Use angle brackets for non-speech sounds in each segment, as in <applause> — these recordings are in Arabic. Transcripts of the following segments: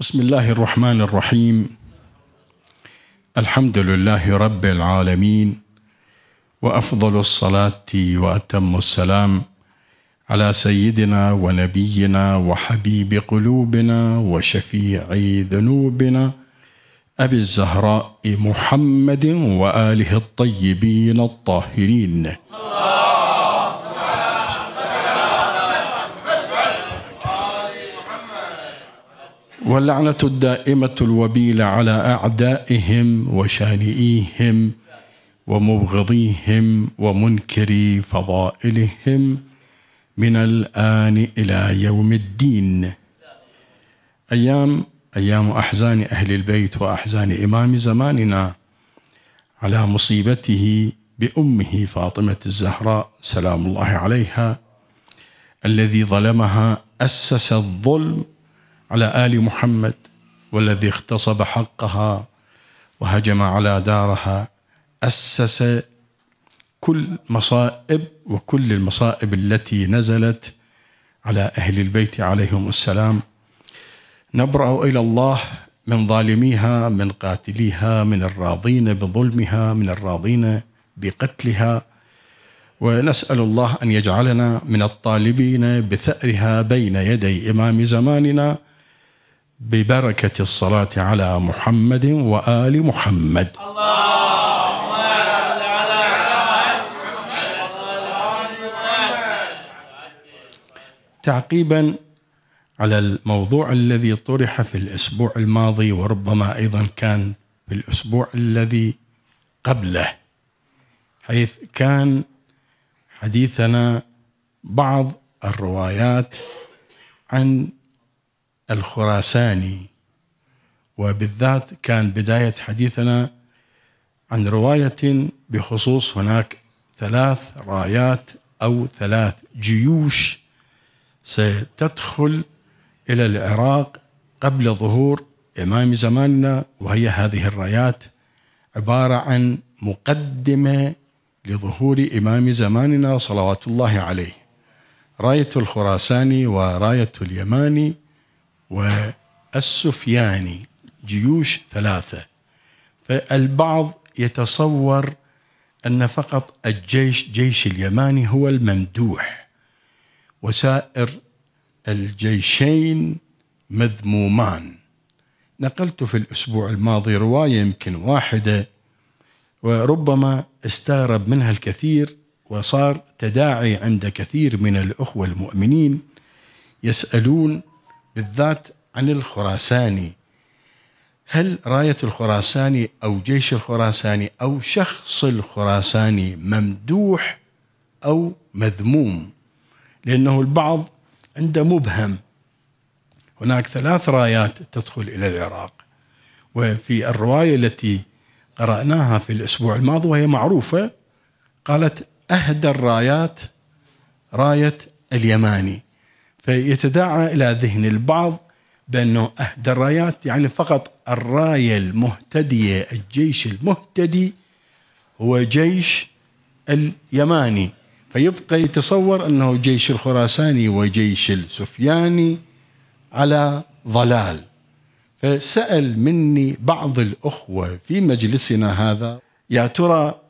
بسم الله الرحمن الرحيم الحمد لله رب العالمين وافضل الصلاه واتم السلام على سيدنا ونبينا وحبيب قلوبنا وشفيع ذنوبنا ابي الزهراء محمد واله الطيبين الطاهرين واللعنة الدائمة الوبيلة على أعدائهم وشانئيهم ومبغضيهم ومنكري فضائلهم من الآن إلى يوم الدين أيام أيام أحزان أهل البيت وأحزان إمام زماننا على مصيبته بأمه فاطمة الزهراء سلام الله عليها الذي ظلمها أسس الظلم على آل محمد والذي اغتصب حقها وهجم على دارها أسس كل مصائب وكل المصائب التي نزلت على أهل البيت عليهم السلام نبرأ إلى الله من ظالميها من قاتليها من الراضين بظلمها من الراضين بقتلها ونسأل الله أن يجعلنا من الطالبين بثأرها بين يدي إمام زماننا ببركة الصلاة على محمد وآل محمد اللهم صل على محمد تعقيبا على الموضوع الذي طرح في الأسبوع الماضي وربما أيضا كان في الأسبوع الذي قبله حيث كان حديثنا بعض الروايات عن الخراساني وبالذات كان بداية حديثنا عن رواية بخصوص هناك ثلاث رايات أو ثلاث جيوش ستدخل إلى العراق قبل ظهور إمام زماننا وهي هذه الرايات عبارة عن مقدمة لظهور إمام زماننا صلوات الله عليه راية الخراساني وراية اليماني والسفياني جيوش ثلاثة فالبعض يتصور أن فقط الجيش جيش اليماني هو الممدوح وسائر الجيشين مذمومان نقلت في الأسبوع الماضي رواية يمكن واحدة وربما استغرب منها الكثير وصار تداعي عند كثير من الأخوة المؤمنين يسألون بالذات عن الخراساني هل راية الخراساني أو جيش الخراساني أو شخص الخراساني ممدوح أو مذموم لأنه البعض عنده مبهم هناك ثلاث رايات تدخل إلى العراق وفي الرواية التي قرأناها في الأسبوع الماضي وهي معروفة قالت أهدى الرايات راية اليماني فيتداعى إلى ذهن البعض بأنه أهدى الرايات يعني فقط الراية المهتدية الجيش المهتدي هو جيش اليماني فيبقى يتصور أنه جيش الخراساني وجيش السفياني على ضلال فسأل مني بعض الأخوة في مجلسنا هذا يا ترى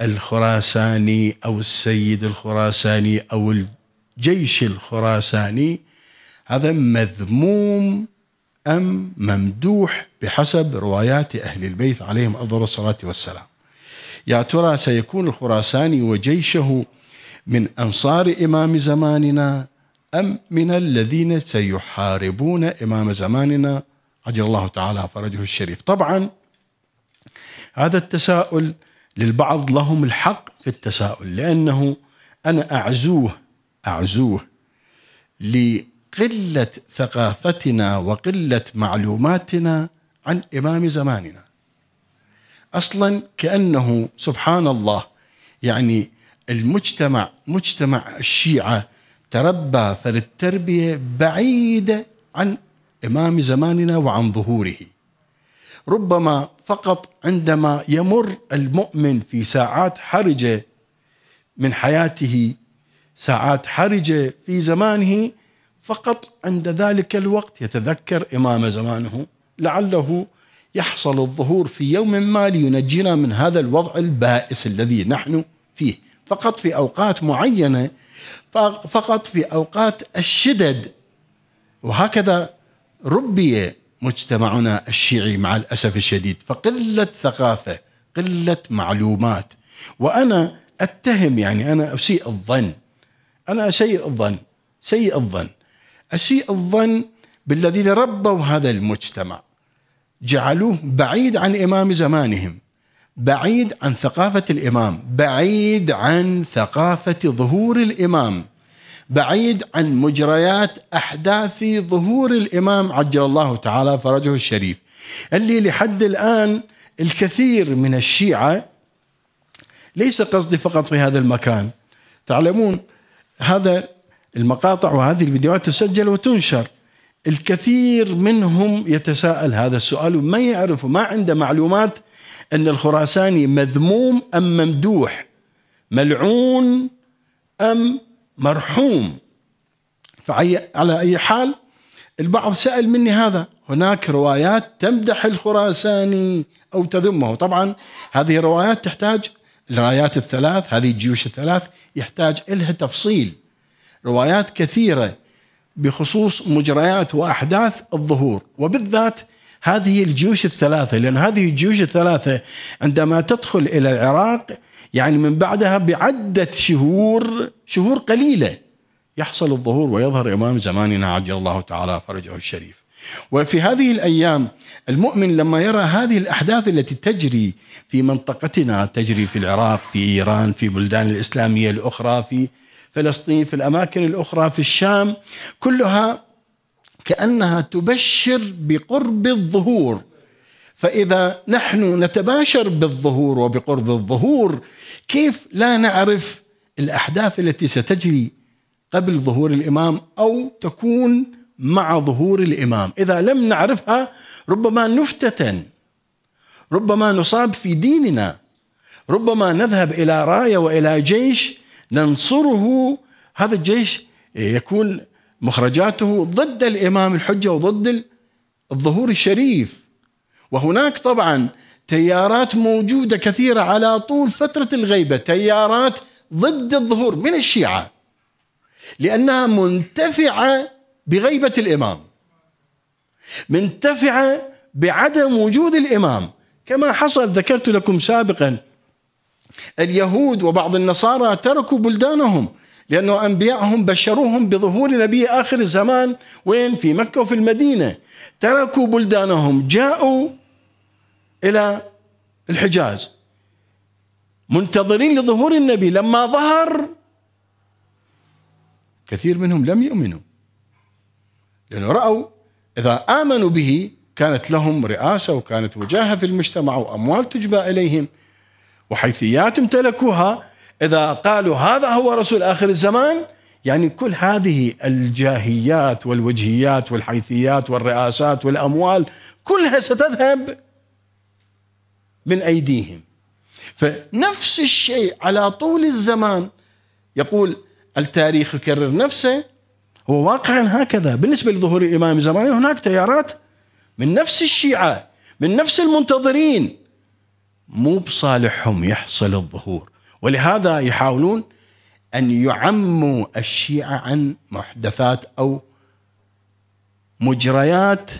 الخراساني أو السيد الخراساني أو جيش الخراساني هذا مذموم أم ممدوح بحسب روايات أهل البيت عليهم أفضل الصلاة والسلام يا ترى سيكون الخراساني وجيشه من أنصار إمام زماننا أم من الذين سيحاربون إمام زماننا عجل الله تعالى فرجه الشريف طبعا هذا التساؤل للبعض لهم الحق في التساؤل لأنه أنا أعزوه أعزوه لقلة ثقافتنا وقلة معلوماتنا عن إمام زماننا أصلا كأنه سبحان الله يعني المجتمع مجتمع الشيعة تربى فللتربية بعيدة عن إمام زماننا وعن ظهوره ربما فقط عندما يمر المؤمن في ساعات حرجة من حياته ساعات حرجة في زمانه فقط عند ذلك الوقت يتذكر إمام زمانه لعله يحصل الظهور في يوم ما لينجينا من هذا الوضع البائس الذي نحن فيه فقط في أوقات معينة فقط في أوقات الشدد وهكذا ربي مجتمعنا الشيعي مع الأسف الشديد فقلة ثقافة قلة معلومات وأنا أتهم يعني أنا أسيء الظن أنا سيء الظن سيء الظن أسيء الظن بالذين ربوا هذا المجتمع جعلوه بعيد عن إمام زمانهم بعيد عن ثقافة الإمام بعيد عن ثقافة ظهور الإمام بعيد عن مجريات أحداث ظهور الإمام عجل الله تعالى فرجه الشريف اللي لحد الآن الكثير من الشيعة ليس قصدي فقط في هذا المكان تعلمون هذا المقاطع وهذه الفيديوهات تسجل وتنشر الكثير منهم يتساءل هذا السؤال وما يعرف ما عنده معلومات أن الخراساني مذموم أم ممدوح ملعون أم مرحوم فعلى أي حال البعض سأل مني هذا هناك روايات تمدح الخراساني أو تذمه طبعا هذه الروايات تحتاج الرايات الثلاث هذه الجيوش الثلاث يحتاج إلها تفصيل روايات كثيرة بخصوص مجريات وأحداث الظهور وبالذات هذه الجيوش الثلاثة لأن هذه الجيوش الثلاثة عندما تدخل إلى العراق يعني من بعدها بعدة شهور شهور قليلة يحصل الظهور ويظهر إمام زماننا عجل الله تعالى فرجه الشريف وفي هذه الايام المؤمن لما يرى هذه الاحداث التي تجري في منطقتنا تجري في العراق في ايران في بلدان الاسلاميه الاخرى في فلسطين في الاماكن الاخرى في الشام كلها كانها تبشر بقرب الظهور فاذا نحن نتباشر بالظهور وبقرب الظهور كيف لا نعرف الاحداث التي ستجري قبل ظهور الامام او تكون مع ظهور الامام، اذا لم نعرفها ربما نفتتن ربما نصاب في ديننا ربما نذهب الى رايه والى جيش ننصره هذا الجيش إيه، يكون مخرجاته ضد الامام الحجه وضد الظهور الشريف وهناك طبعا تيارات موجوده كثيره على طول فتره الغيبه تيارات ضد الظهور من الشيعه لانها منتفعه بغيبة الإمام منتفعة بعدم وجود الإمام كما حصل ذكرت لكم سابقا اليهود وبعض النصارى تركوا بلدانهم لأنه أنبيائهم بشروهم بظهور نبي آخر الزمان وين في مكة وفي المدينة تركوا بلدانهم جاءوا إلى الحجاز منتظرين لظهور النبي لما ظهر كثير منهم لم يؤمنوا لأنه رأوا إذا آمنوا به كانت لهم رئاسة وكانت وجاهة في المجتمع وأموال تجبى إليهم وحيثيات امتلكوها إذا قالوا هذا هو رسول آخر الزمان يعني كل هذه الجاهيات والوجهيات والحيثيات والرئاسات والأموال كلها ستذهب من أيديهم فنفس الشيء على طول الزمان يقول التاريخ يكرر نفسه هو واقعا هكذا بالنسبة لظهور الإمام زمانه هناك تيارات من نفس الشيعة من نفس المنتظرين مو بصالحهم يحصل الظهور ولهذا يحاولون أن يعموا الشيعة عن محدثات أو مجريات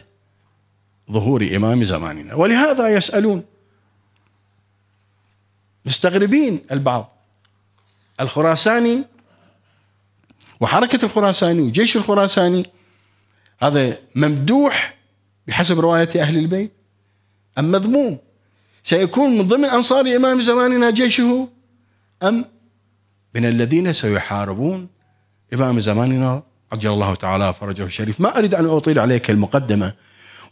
ظهور إمام زماننا ولهذا يسألون مستغربين البعض الخراساني وحركة الخراساني وجيش الخراساني هذا ممدوح بحسب رواية أهل البيت أم مذموم سيكون من ضمن أنصار إمام زماننا جيشه أم من الذين سيحاربون إمام زماننا عجل الله تعالى فرجه الشريف ما أريد أن أطيل عليك المقدمة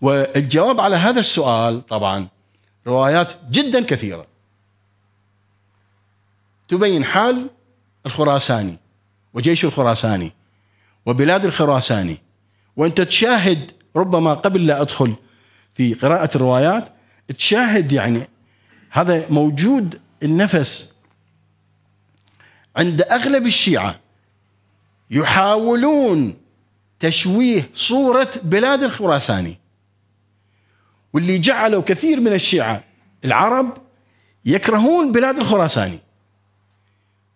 والجواب على هذا السؤال طبعا روايات جدا كثيرة تبين حال الخراساني وجيش الخراساني وبلاد الخراساني وانت تشاهد ربما قبل لا ادخل في قراءة الروايات تشاهد يعني هذا موجود النفس عند اغلب الشيعة يحاولون تشويه صورة بلاد الخراساني واللي جعلوا كثير من الشيعة العرب يكرهون بلاد الخراساني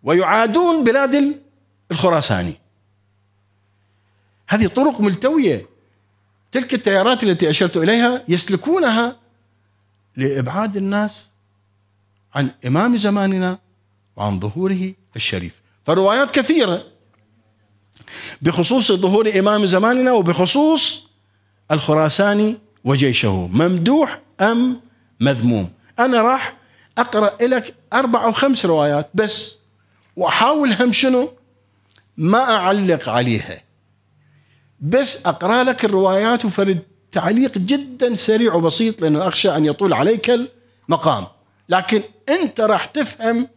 ويعادون بلاد الخراساني هذه طرق ملتوية تلك التيارات التي أشرت إليها يسلكونها لإبعاد الناس عن إمام زماننا وعن ظهوره الشريف فروايات كثيرة بخصوص ظهور إمام زماننا وبخصوص الخراساني وجيشه ممدوح أم مذموم أنا راح أقرأ لك أربع أو خمس روايات بس وأحاول هم شنو ما أعلق عليها بس أقرأ لك الروايات وفرد تعليق جدا سريع وبسيط لأنه أخشى أن يطول عليك المقام لكن أنت راح تفهم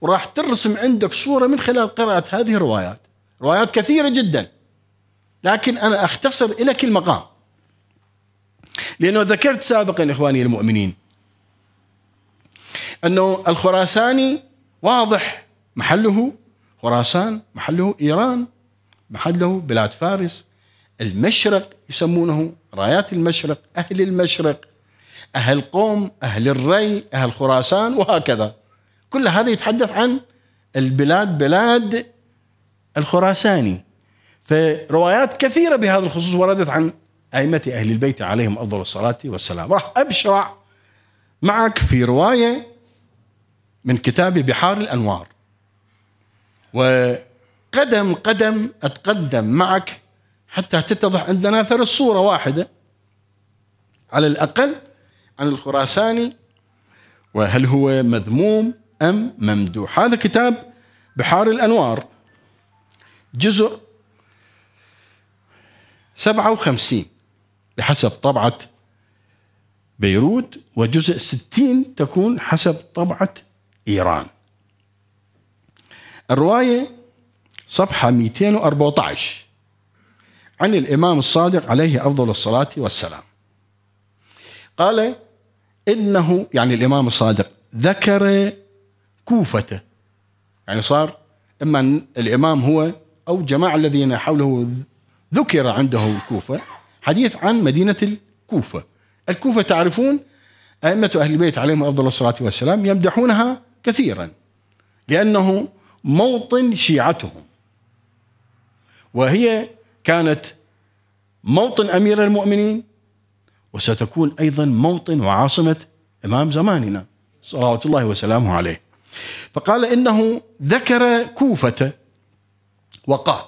وراح ترسم عندك صورة من خلال قراءة هذه الروايات روايات كثيرة جدا لكن أنا أختصر لك المقام لأنه ذكرت سابقا إخواني المؤمنين أنه الخراساني واضح محله خراسان محله إيران محله بلاد فارس المشرق يسمونه رايات المشرق أهل المشرق أهل قوم أهل الري أهل خراسان وهكذا كل هذا يتحدث عن البلاد بلاد الخراساني فروايات كثيرة بهذا الخصوص وردت عن أئمة أهل البيت عليهم أفضل الصلاة والسلام راح أبشرع معك في رواية من كتاب بحار الأنوار وقدم قدم أتقدم معك حتى تتضح عندنا ترى الصورة واحدة على الأقل عن الخراساني وهل هو مذموم أم ممدوح هذا كتاب بحار الأنوار جزء 57 بحسب طبعة بيروت وجزء 60 تكون حسب طبعة إيران الرواية صفحة 214 عن الإمام الصادق عليه أفضل الصلاة والسلام قال إنه يعني الإمام الصادق ذكر كوفته يعني صار إما الإمام هو أو جماعة الذين حوله ذكر عنده الكوفة حديث عن مدينة الكوفة الكوفة تعرفون أئمة أهل البيت عليهم أفضل الصلاة والسلام يمدحونها كثيرا لأنه موطن شيعتهم وهي كانت موطن امير المؤمنين وستكون ايضا موطن وعاصمه امام زماننا صلوات الله وسلامه عليه فقال انه ذكر كوفه وقال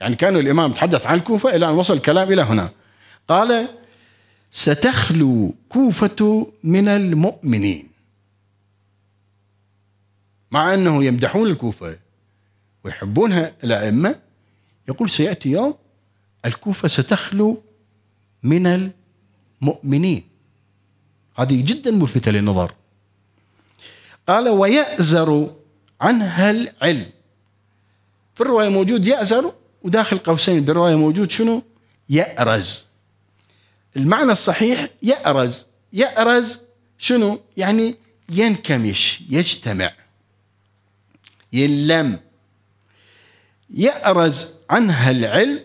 يعني كان الامام تحدث عن الكوفه الى ان وصل الكلام الى هنا قال ستخلو كوفه من المؤمنين مع أنه يمدحون الكوفة ويحبونها الأئمة يقول سيأتي يوم الكوفة ستخلو من المؤمنين هذه جدا ملفتة للنظر قال ويأزر عنها العلم في الرواية موجود يأزر وداخل قوسين بالرواية موجود شنو يأرز المعنى الصحيح يأرز يأرز شنو يعني ينكمش يجتمع ينلم يأرز عنها العلم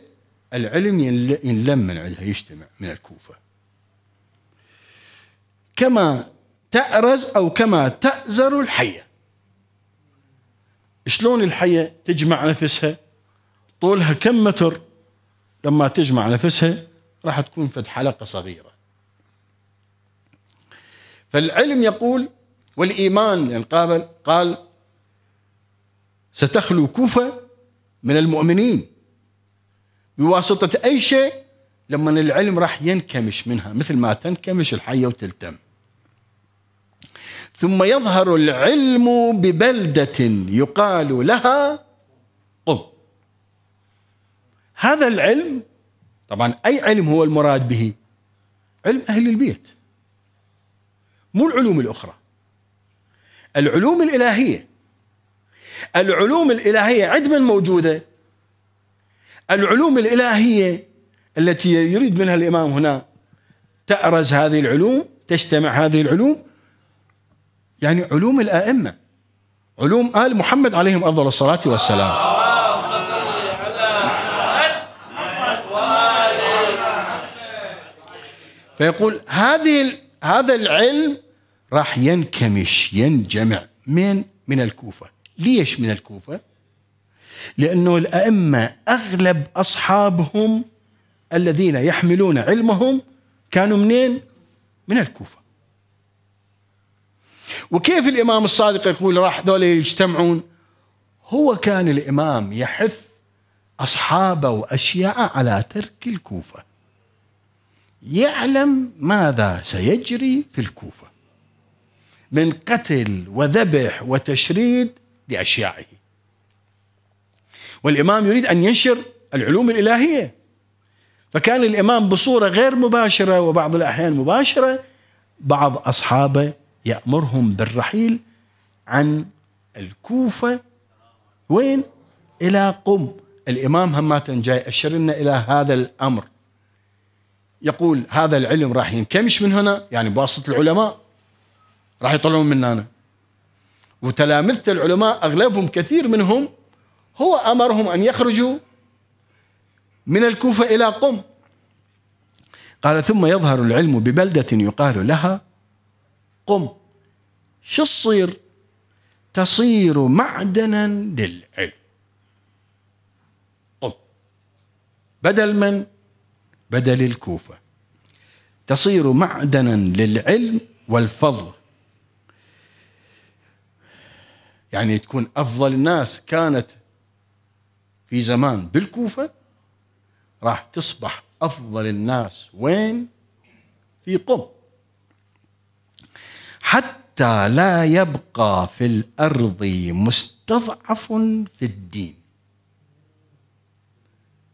العلم ينلم من عندها يجتمع من الكوفة كما تأرز أو كما تأزر الحية شلون الحية تجمع نفسها طولها كم متر لما تجمع نفسها راح تكون فد حلقة صغيرة فالعلم يقول والإيمان قال ستخلو كوفة من المؤمنين بواسطة أي شيء لما العلم راح ينكمش منها مثل ما تنكمش الحية وتلتم ثم يظهر العلم ببلدة يقال لها قم هذا العلم طبعا أي علم هو المراد به علم أهل البيت مو العلوم الأخرى العلوم الإلهية العلوم الإلهية عندما موجودة العلوم الإلهية التي يريد منها الإمام هنا تأرز هذه العلوم تجتمع هذه العلوم يعني علوم الأئمة علوم آل محمد عليهم أفضل الصلاة والسلام فيقول هذه هذا العلم راح ينكمش ينجمع من من الكوفة ليش من الكوفة؟ لأنه الأئمة أغلب أصحابهم الذين يحملون علمهم كانوا منين؟ من الكوفة وكيف الإمام الصادق يقول راح ذولا يجتمعون هو كان الإمام يحث أصحابه وأشياعه على ترك الكوفة يعلم ماذا سيجري في الكوفة من قتل وذبح وتشريد لأشيائه والإمام يريد أن ينشر العلوم الإلهية فكان الإمام بصورة غير مباشرة وبعض الأحيان مباشرة بعض أصحابه يأمرهم بالرحيل عن الكوفة وين؟ إلى قم الإمام همات جاي أشر لنا إلى هذا الأمر يقول هذا العلم راح ينكمش من هنا يعني بواسطة العلماء راح يطلعون من هنا وتلامذة العلماء أغلبهم كثير منهم هو أمرهم أن يخرجوا من الكوفة إلى قم قال ثم يظهر العلم ببلدة يقال لها قم شو تصير تصير معدنا للعلم قم بدل من بدل الكوفة تصير معدنا للعلم والفضل يعني تكون افضل الناس كانت في زمان بالكوفه راح تصبح افضل الناس وين؟ في قم حتى لا يبقى في الارض مستضعف في الدين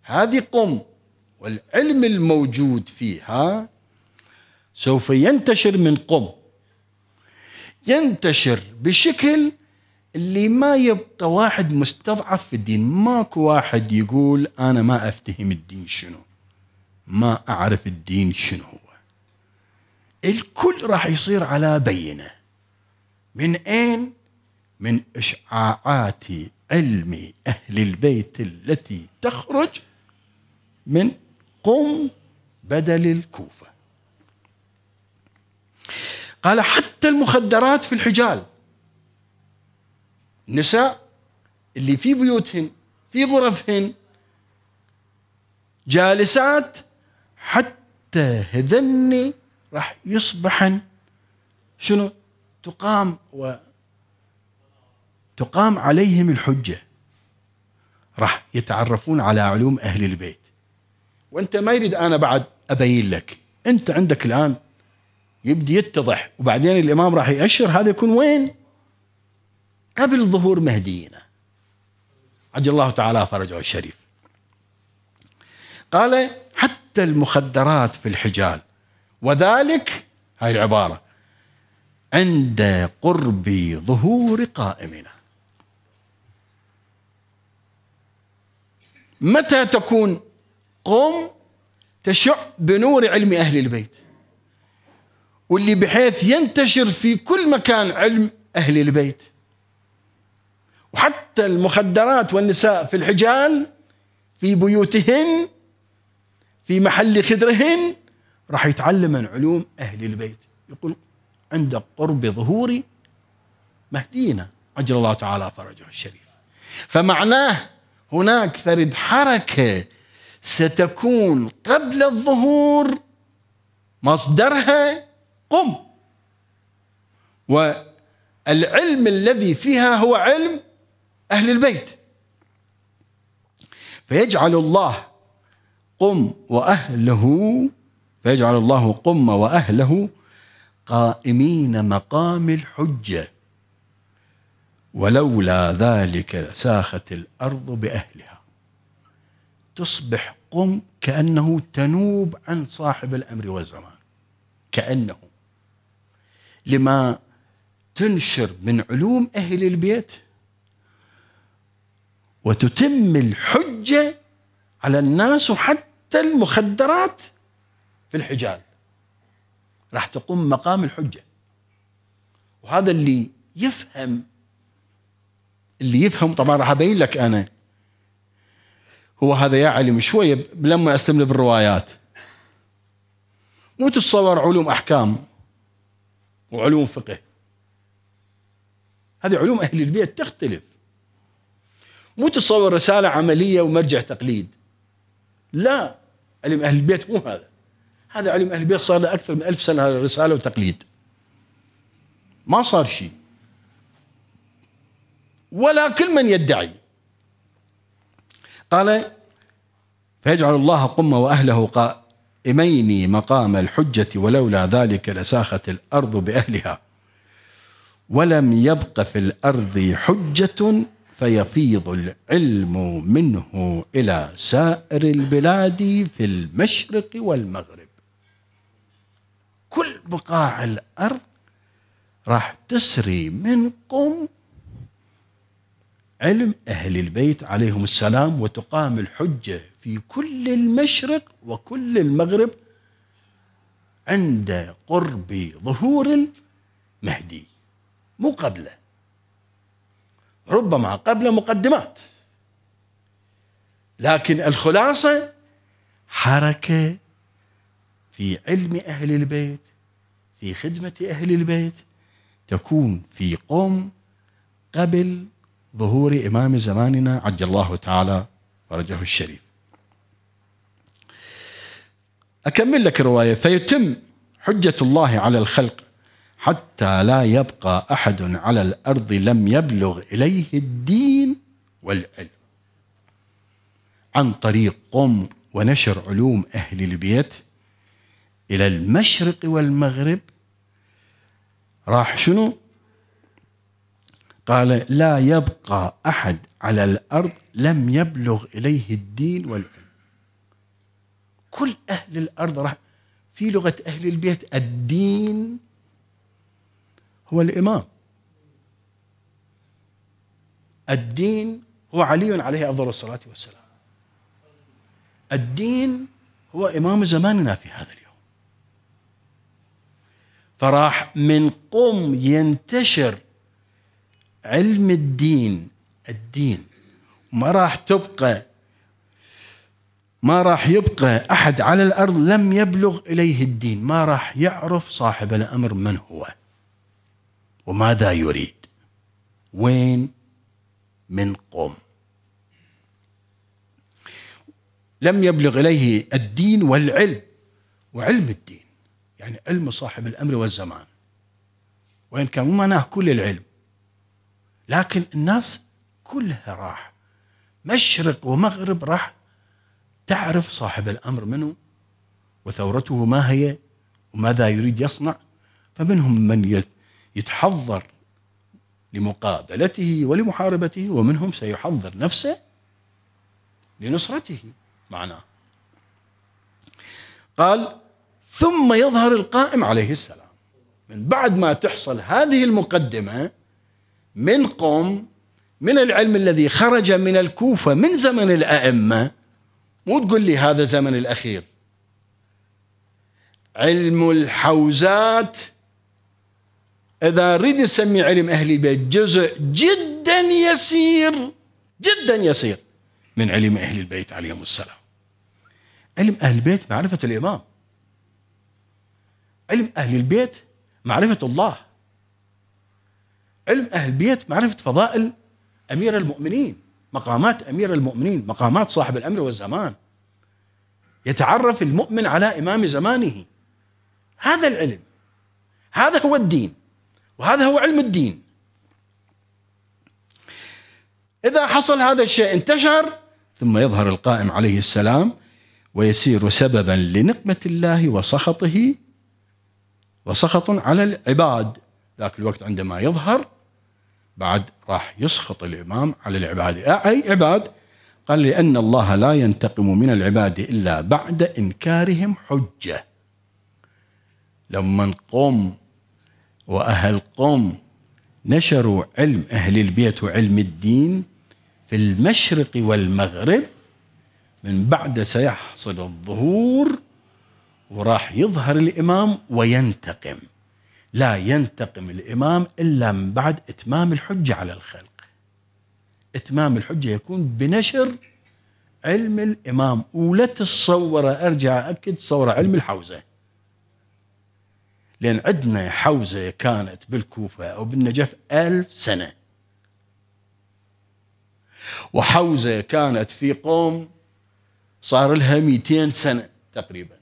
هذه قم والعلم الموجود فيها سوف ينتشر من قم ينتشر بشكل اللي ما يبقى واحد مستضعف في الدين ماكو واحد يقول أنا ما أفتهم الدين شنو ما أعرف الدين شنو هو الكل راح يصير على بينة من أين؟ من إشعاعات علم أهل البيت التي تخرج من قم بدل الكوفة قال حتى المخدرات في الحجال النساء اللي في بيوتهن في غرفهن جالسات حتى هذن راح يصبحن شنو تقام و تقام عليهم الحجة راح يتعرفون على علوم أهل البيت وانت ما يريد أنا بعد أبين لك انت عندك الآن يبدي يتضح وبعدين الإمام راح يأشر هذا يكون وين قبل ظهور مهدينا عجل الله تعالى فرجه الشريف قال حتى المخدرات في الحجال وذلك هاي العبارة عند قرب ظهور قائمنا متى تكون قم تشع بنور علم أهل البيت واللي بحيث ينتشر في كل مكان علم أهل البيت وحتى المخدرات والنساء في الحجال في بيوتهن في محل خدرهن راح يتعلمن علوم أهل البيت يقول عند قرب ظهور مهدينا عجل الله تعالى فرجه الشريف فمعناه هناك فرد حركة ستكون قبل الظهور مصدرها قم والعلم الذي فيها هو علم أهل البيت فيجعل الله قم وأهله فيجعل الله قم وأهله قائمين مقام الحجة ولولا ذلك لساخت الأرض بأهلها تصبح قم كأنه تنوب عن صاحب الأمر والزمان كأنه لما تنشر من علوم أهل البيت وتتم الحجة على الناس وحتى المخدرات في الحجاز راح تقوم مقام الحجة وهذا اللي يفهم اللي يفهم طبعا راح أبين لك أنا هو هذا يا علم شوية لما أستمر بالروايات مو تتصور علوم أحكام وعلوم فقه هذه علوم أهل البيت تختلف مو تصور رسالة عملية ومرجع تقليد لا علم أهل البيت مو هذا هذا علم أهل البيت صار له أكثر من ألف سنة رسالة وتقليد ما صار شيء ولا كل من يدعي قال فيجعل الله قمة وأهله قائمين مقام الحجة ولولا ذلك لساخت الأرض بأهلها ولم يبق في الأرض حجة فيفيض العلم منه الى سائر البلاد في المشرق والمغرب كل بقاع الارض راح تسري من قم علم اهل البيت عليهم السلام وتقام الحجه في كل المشرق وكل المغرب عند قرب ظهور المهدي مو قبله ربما قبل مقدمات لكن الخلاصة حركة في علم أهل البيت في خدمة أهل البيت تكون في قوم قبل ظهور إمام زماننا عجل الله تعالى فرجه الشريف أكمل لك الرواية فيتم حجة الله على الخلق حتى لا يبقى احد على الارض لم يبلغ اليه الدين والعلم عن طريق قم ونشر علوم اهل البيت الى المشرق والمغرب راح شنو قال لا يبقى احد على الارض لم يبلغ اليه الدين والعلم كل اهل الارض راح في لغه اهل البيت الدين هو الإمام الدين هو علي عليه أفضل الصلاة والسلام الدين هو إمام زماننا في هذا اليوم فراح من قم ينتشر علم الدين الدين ما راح تبقى ما راح يبقى أحد على الأرض لم يبلغ إليه الدين ما راح يعرف صاحب الأمر من هو وماذا يريد وين من قوم لم يبلغ إليه الدين والعلم وعلم الدين يعني علم صاحب الأمر والزمان وإن كان معناه كل العلم لكن الناس كلها راح مشرق ومغرب راح تعرف صاحب الأمر منه وثورته ما هي وماذا يريد يصنع فمنهم من يتحضر لمقابلته ولمحاربته ومنهم سيحضر نفسه لنصرته معناه قال ثم يظهر القائم عليه السلام من بعد ما تحصل هذه المقدمة من قوم من العلم الذي خرج من الكوفة من زمن الأئمة مو تقول لي هذا زمن الأخير علم الحوزات إذا أريد نسمي علم أهل البيت جزء جدا يسير جدا يسير من علم أهل البيت عليهم السلام علم أهل البيت معرفة الإمام علم أهل البيت معرفة الله علم أهل البيت معرفة فضائل أمير المؤمنين مقامات أمير المؤمنين مقامات صاحب الأمر والزمان يتعرف المؤمن على إمام زمانه هذا العلم هذا هو الدين وهذا هو علم الدين إذا حصل هذا الشيء انتشر ثم يظهر القائم عليه السلام ويسير سببا لنقمة الله وسخطه وسخط على العباد ذاك الوقت عندما يظهر بعد راح يسخط الإمام على العباد أي عباد قال لأن الله لا ينتقم من العباد إلا بعد إنكارهم حجة لما قوم وأهل قوم نشروا علم أهل البيت وعلم الدين في المشرق والمغرب من بعد سيحصل الظهور وراح يظهر الإمام وينتقم لا ينتقم الإمام إلا من بعد إتمام الحجة على الخلق إتمام الحجة يكون بنشر علم الإمام ولا تتصور أرجع أكد تصور علم الحوزة لأن عندنا حوزة كانت بالكوفة أو بالنجف ألف سنة وحوزة كانت في قوم صار لها 200 سنة تقريبا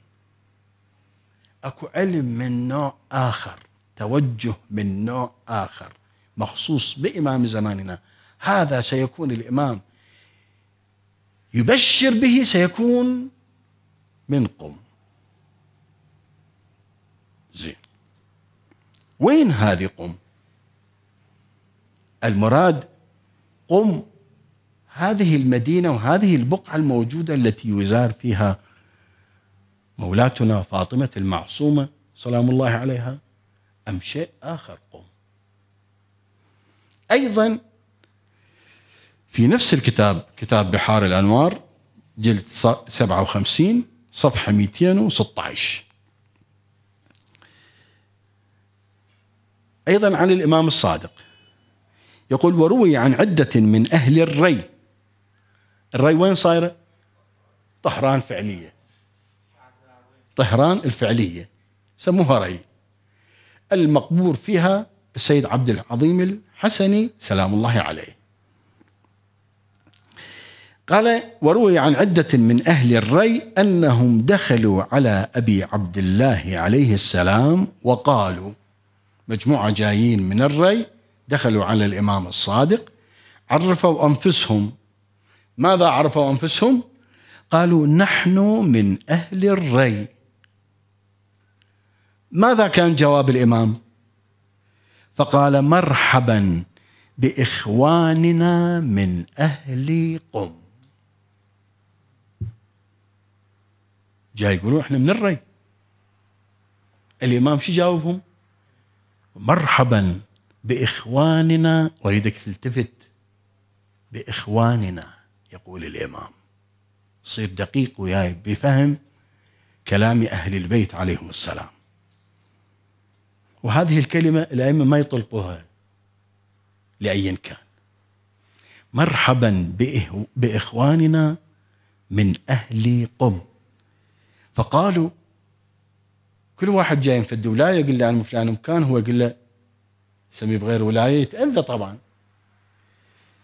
أكو علم من نوع آخر توجه من نوع آخر مخصوص بإمام زماننا هذا سيكون الإمام يبشر به سيكون من قوم وين هذه قم المراد قم هذه المدينة وهذه البقعة الموجودة التي يزار فيها مولاتنا فاطمة المعصومة سلام الله عليها أم شيء آخر قم أيضا في نفس الكتاب كتاب بحار الأنوار جلد 57 صفحة 216 أيضا عن الإمام الصادق يقول وروي عن عدة من أهل الري الري وين صايرة طهران فعلية طهران الفعلية سموها ري المقبور فيها السيد عبد العظيم الحسني سلام الله عليه قال وروي عن عدة من أهل الري أنهم دخلوا على أبي عبد الله عليه السلام وقالوا مجموعة جايين من الري دخلوا على الإمام الصادق عرفوا أنفسهم ماذا عرفوا أنفسهم؟ قالوا نحن من أهل الري ماذا كان جواب الإمام؟ فقال مرحبا بإخواننا من أهل قم جاي يقولوا احنا من الري الإمام شو جاوبهم؟ مرحبا باخواننا اريدك تلتفت باخواننا يقول الامام صير دقيق وياي بفهم كلام اهل البيت عليهم السلام وهذه الكلمه الائمه ما يطلقوها لاي كان مرحبا باخواننا من اهل قم فقالوا كل واحد جاي ينفد ولايه يقول له انا فلان مكان هو يقول له يسميه بغير ولايه يتاذى طبعا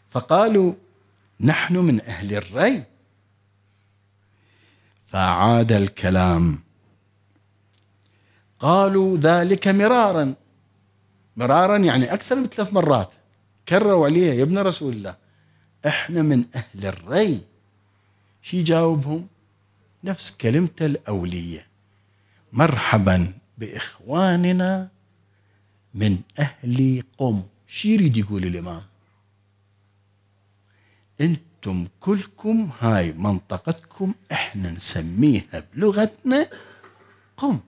فقالوا نحن من اهل الري فعاد الكلام قالوا ذلك مرارا مرارا يعني اكثر من ثلاث مرات كروا عليه يا ابن رسول الله احنا من اهل الري شي جاوبهم نفس كلمته الاوليه مرحبا باخواننا من اهل قم شو يريد يقول الامام انتم كلكم هاي منطقتكم احنا نسميها بلغتنا قم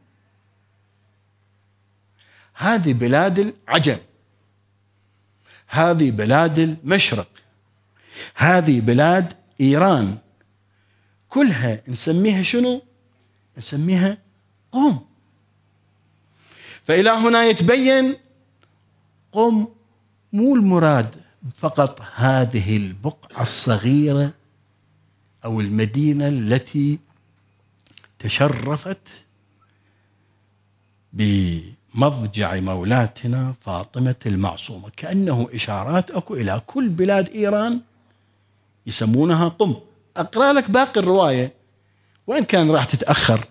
هذه بلاد العجم هذه بلاد المشرق هذه بلاد ايران كلها نسميها شنو؟ نسميها قم فإلى هنا يتبين قم مو المراد فقط هذه البقعة الصغيرة أو المدينة التي تشرفت بمضجع مولاتنا فاطمة المعصومة كأنه إشارات أكو إلى كل بلاد إيران يسمونها قم أقرأ لك باقي الرواية وإن كان راح تتأخر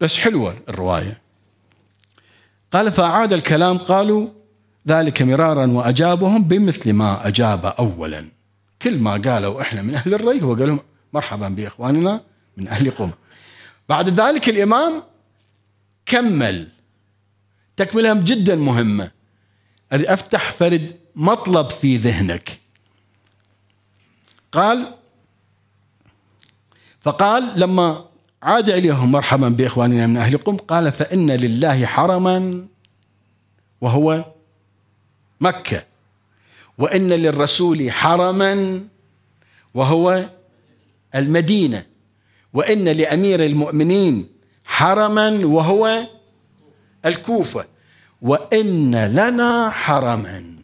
بس حلوة الرواية قال فأعاد الكلام قالوا ذلك مرارا وأجابهم بمثل ما أجاب أولا كل ما قالوا إحنا من أهل الري هو قال لهم مرحبا بإخواننا من أهل قم بعد ذلك الإمام كمل تكملة جدا مهمة أفتح فرد مطلب في ذهنك قال فقال لما عاد إليهم مرحبا بإخواننا من أهل قم قال فإن لله حرما وهو مكة وإن للرسول حرما وهو المدينة وإن لأمير المؤمنين حرما وهو الكوفة وإن لنا حرما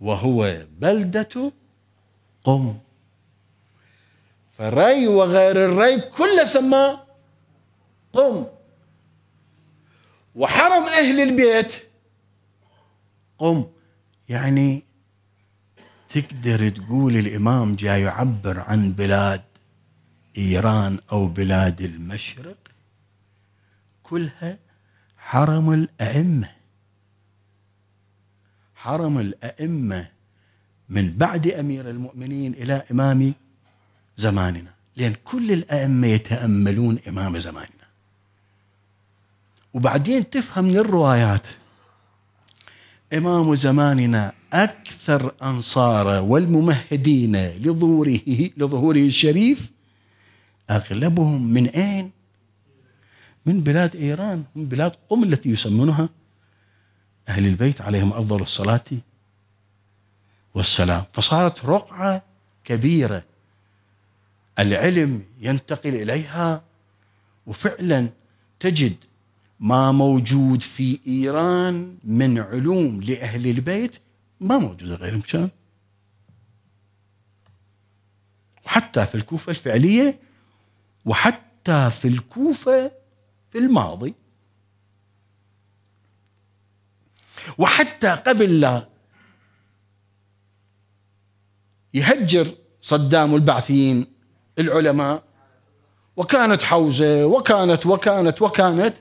وهو بلدة قم فالري وغير الري كله سماه قم وحرم أهل البيت قم يعني تقدر تقول الإمام جاي يعبر عن بلاد إيران أو بلاد المشرق كلها حرم الأئمة حرم الأئمة من بعد أمير المؤمنين إلى إمام زماننا لأن كل الأئمة يتأملون إمام زماننا وبعدين تفهم من الروايات إمام زماننا أكثر أنصاره والممهدين لظهوره لظهوره الشريف أغلبهم من أين؟ من بلاد إيران من بلاد قم التي يسمونها أهل البيت عليهم أفضل الصلاة والسلام فصارت رقعة كبيرة العلم ينتقل اليها وفعلا تجد ما موجود في ايران من علوم لاهل البيت ما موجود غير مشان وحتى في الكوفه الفعليه وحتى في الكوفه في الماضي وحتى قبل لا يهجر صدام البعثيين العلماء وكانت حوزة وكانت وكانت وكانت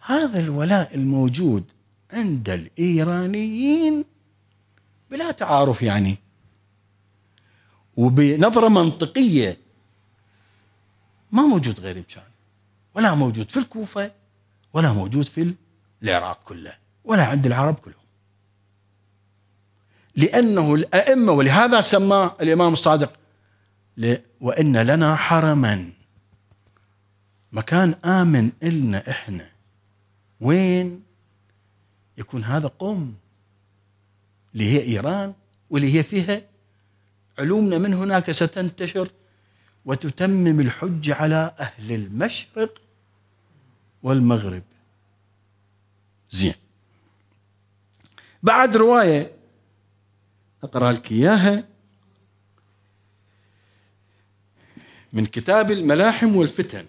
هذا الولاء الموجود عند الإيرانيين بلا تعارف يعني وبنظرة منطقية ما موجود غير إمشان ولا موجود في الكوفة ولا موجود في العراق كله ولا عند العرب كلهم لأنه الأئمة ولهذا سماه الإمام الصادق وإن لنا حرما مكان آمن إلنا إحنا وين يكون هذا قم اللي هي إيران واللي هي فيها علومنا من هناك ستنتشر وتتمم الحج على أهل المشرق والمغرب زين بعد رواية أقرأ لك إياها من كتاب الملاحم والفتن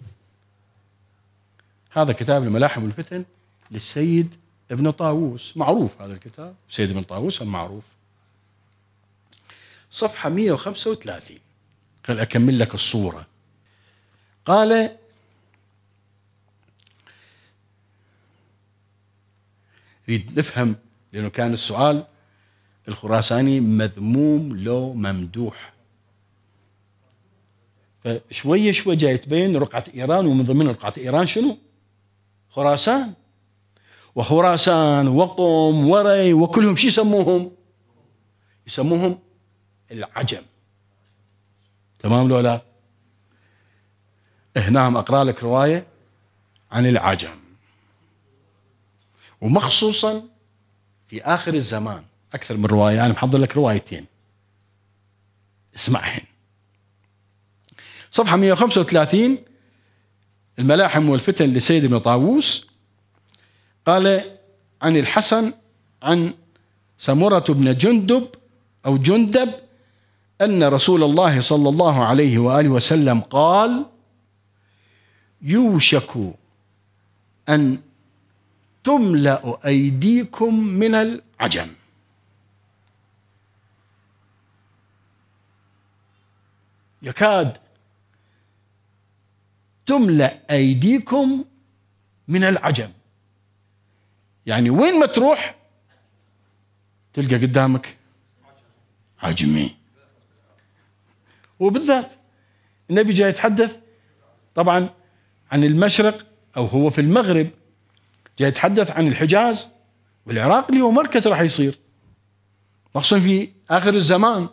هذا كتاب الملاحم والفتن للسيد ابن طاووس معروف هذا الكتاب سيد ابن طاووس المعروف صفحة 135 خل أكمل لك الصورة قال نريد نفهم لأنه كان السؤال الخراساني مذموم لو ممدوح فشويه شويه جاي تبين رقعه ايران ومن ضمن رقعه ايران شنو؟ خراسان وخراسان وقم وري وكلهم شو يسموهم؟ يسموهم العجم تمام لو لا؟ هنا اقرا لك روايه عن العجم ومخصوصا في اخر الزمان اكثر من روايه انا يعني محضر لك روايتين اسمعهن صفحة 135 الملاحم والفتن لسيد ابن طاووس قال عن الحسن عن سمرة بن جندب أو جندب أن رسول الله صلى الله عليه وآله وسلم قال يوشك أن تملأ أيديكم من العجم يكاد تملأ أيديكم من العجم يعني وين ما تروح تلقى قدامك عجمي وبالذات النبي جاي يتحدث طبعا عن المشرق أو هو في المغرب جاي يتحدث عن الحجاز والعراق اللي هو مركز راح يصير مخصوصا في آخر الزمان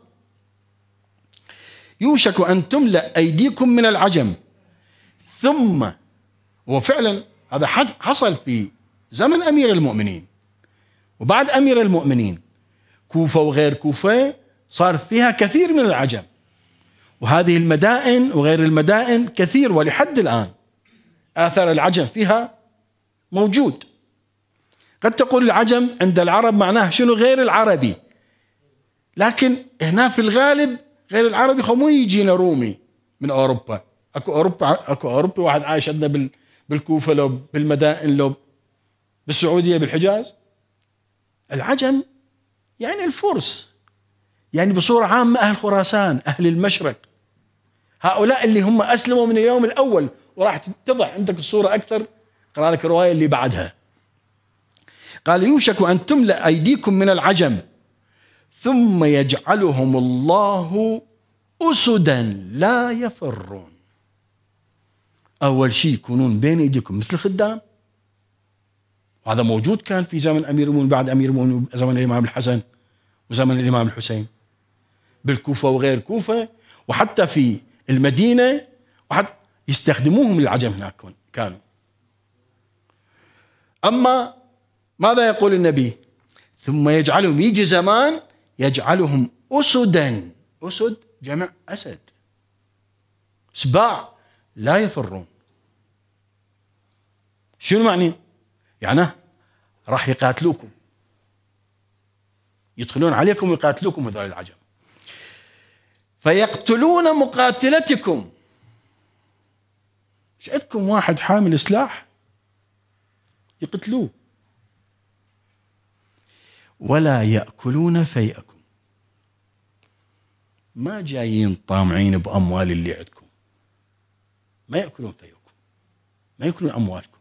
يوشك أن تملأ أيديكم من العجم ثم وفعلا هذا حصل في زمن امير المؤمنين وبعد امير المؤمنين كوفه وغير كوفه صار فيها كثير من العجب وهذه المدائن وغير المدائن كثير ولحد الان اثر العجم فيها موجود قد تقول العجم عند العرب معناه شنو غير العربي لكن هنا في الغالب غير العربي مو يجينا رومي من اوروبا اكو اوروبا اكو اوروبي واحد عايش عندنا بال بالكوفه لو بالمدائن لو بالسعوديه بالحجاز العجم يعني الفرس يعني بصوره عامه اهل خراسان اهل المشرق هؤلاء اللي هم اسلموا من اليوم الاول وراح تتضح عندك الصوره اكثر قرأ لك الروايه اللي بعدها قال يوشك ان تملا ايديكم من العجم ثم يجعلهم الله اسدا لا يفرون اول شيء يكونون بين ايديكم مثل الخدام وهذا موجود كان في زمن امير المؤمنين بعد امير المؤمنين زمن الامام الحسن وزمن الامام الحسين بالكوفه وغير كوفه وحتى في المدينه وحتى يستخدموهم العجم هناك كانوا اما ماذا يقول النبي ثم يجعلهم يجي زمان يجعلهم اسدا اسد جمع اسد سباع لا يفرون شنو معني؟ يعني راح يقاتلوكم يدخلون عليكم ويقاتلوكم هذول العجم فيقتلون مقاتلتكم ايش عندكم واحد حامل سلاح يقتلوه ولا يأكلون فيئكم ما جايين طامعين بأموال اللي عندكم ما يأكلون فيكم ما يأكلون أموالكم